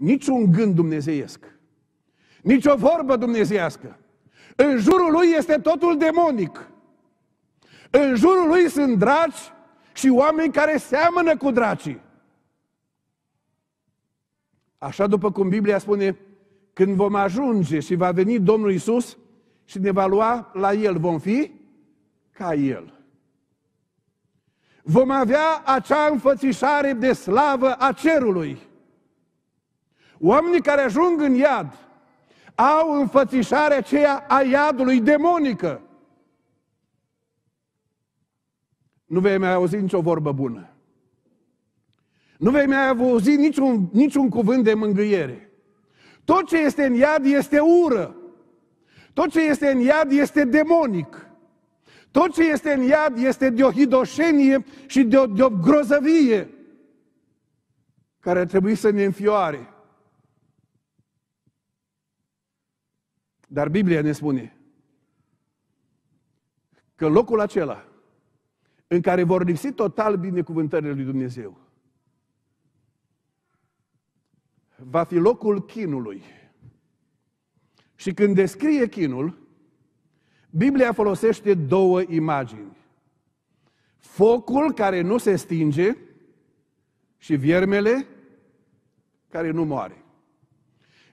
niciun gând dumnezeiesc, nicio vorbă dumnezeiască. În jurul lui este totul demonic. În jurul lui sunt draci și oameni care seamănă cu dracii. Așa după cum Biblia spune, când vom ajunge și va veni Domnul Isus și ne va lua la El, vom fi ca El. Vom avea acea înfățișare de slavă a cerului. Oamenii care ajung în iad au înfățișarea aceea a iadului demonică. Nu vei mai auzi nicio vorbă bună. Nu vei mai auzi niciun, niciun cuvânt de mângâiere. Tot ce este în iad este ură. Tot ce este în iad este demonic. Tot ce este în iad este de o hidoșenie și de o, de o grozăvie care ar trebui să ne înfioare. Dar Biblia ne spune că locul acela în care vor lipsi total binecuvântările lui Dumnezeu va fi locul chinului. Și când descrie chinul, Biblia folosește două imagini. Focul care nu se stinge și viermele care nu moare.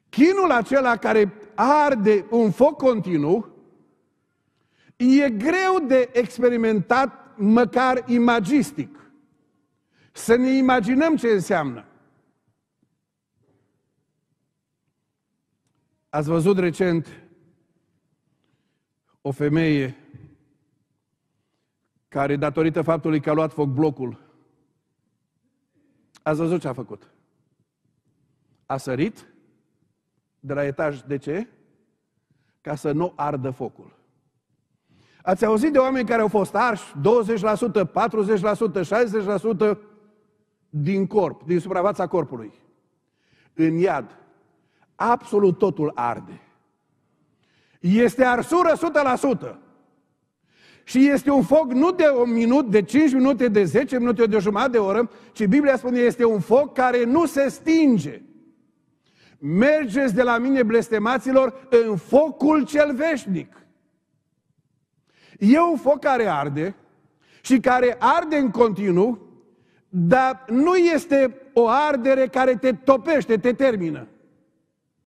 Chinul acela care arde un foc continuu, e greu de experimentat măcar imagistic. Să ne imaginăm ce înseamnă. Ați văzut recent o femeie care, datorită faptului că a luat foc blocul, ați văzut ce a făcut? A sărit de la etaj. De ce? Ca să nu ardă focul. Ați auzit de oameni care au fost arși 20%, 40%, 60% din corp, din suprafața corpului. În iad, absolut totul arde. Este arsură 100%. Și este un foc nu de un minut, de 5 minute, de 10 minute, de o jumătate de oră, ci Biblia spune este un foc care nu se stinge mergeți de la mine blestemaților în focul cel veșnic. E un foc care arde și care arde în continuu, dar nu este o ardere care te topește, te termină.